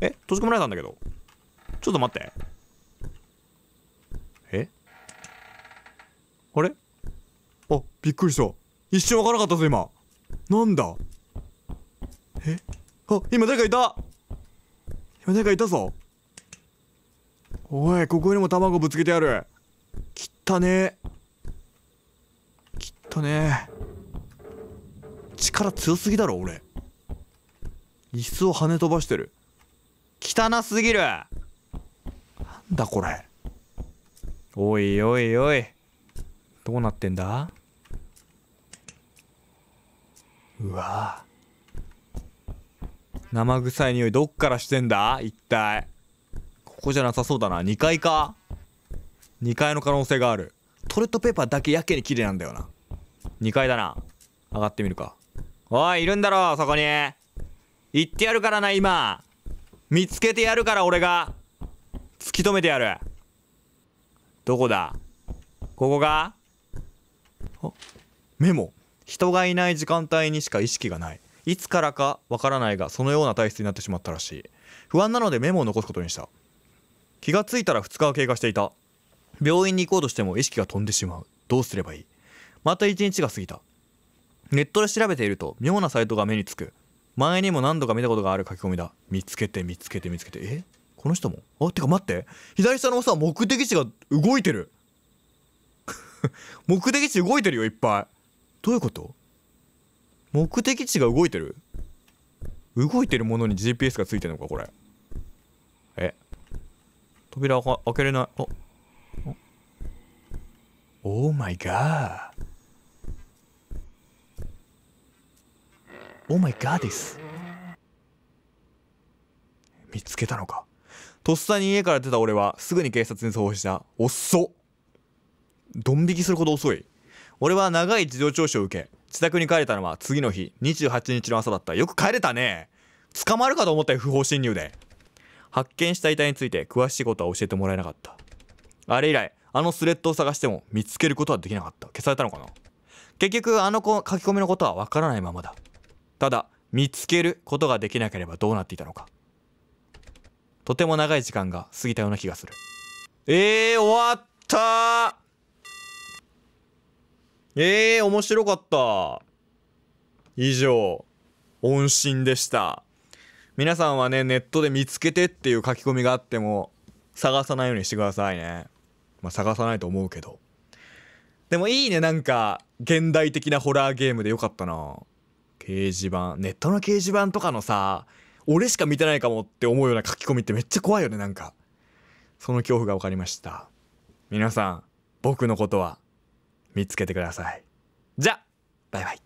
え閉じ込められたんだけど。ちょっと待って。えあれあ、びっくりした。一瞬わからなかったぞ、今。なんだえあ、今誰かいた今誰かいたぞ。おい、ここにも卵ぶつけてある。切ったね切ったね力強すぎだろ俺椅子を跳ね飛ばしてる汚すぎるなんだこれおいおいおいどうなってんだうわ生臭い匂いどっからしてんだ一体ここじゃなさそうだな2階か2階の可能性があるトイレットペーパーだけやけに綺麗なんだよな2階だな上がってみるかおいいるんだろそこに行ってやるからな今見つけてやるから俺が突き止めてやるどこだここかメモ人がいない時間帯にしか意識がないいつからかわからないがそのような体質になってしまったらしい不安なのでメモを残すことにした気がついたら2日が経過していた病院に行こうとしても意識が飛んでしまうどうすればいいまた一日が過ぎたネットで調べていると妙なサイトが目につく前にも何度か見たことがある書き込みだ見つけて見つけて見つけてえこの人もあってか待って左下のさ目的地が動いてる 目的地動いてるよいっぱいどういうこと目的地が動いてる動いてるものに GPS がついてるのかこれえ扉開けれないあ Oh my god! Oh my god です。見つけたのか。とっさに家から出た俺はすぐに警察に通報した。遅っドン引きするほど遅い。俺は長い事情聴取を受け、自宅に帰れたのは次の日、28日の朝だった。よく帰れたね捕まるかと思ったよ、不法侵入で。発見した遺体について詳しいことは教えてもらえなかった。あれ以来あのスレッドを探しても見つけることはできなかった消されたのかな結局あの書き込みのことはわからないままだただ見つけることができなければどうなっていたのかとても長い時間が過ぎたような気がするえー、終わったえー、面白かった以上音信でした皆さんはねネットで見つけてっていう書き込みがあっても探さないようにしてくださいねまあ、探さないと思うけどでもいいねなんか現代的なホラーゲームでよかったな掲示板ネットの掲示板とかのさ俺しか見てないかもって思うような書き込みってめっちゃ怖いよねなんかその恐怖が分かりました皆さん僕のことは見つけてくださいじゃバイバイ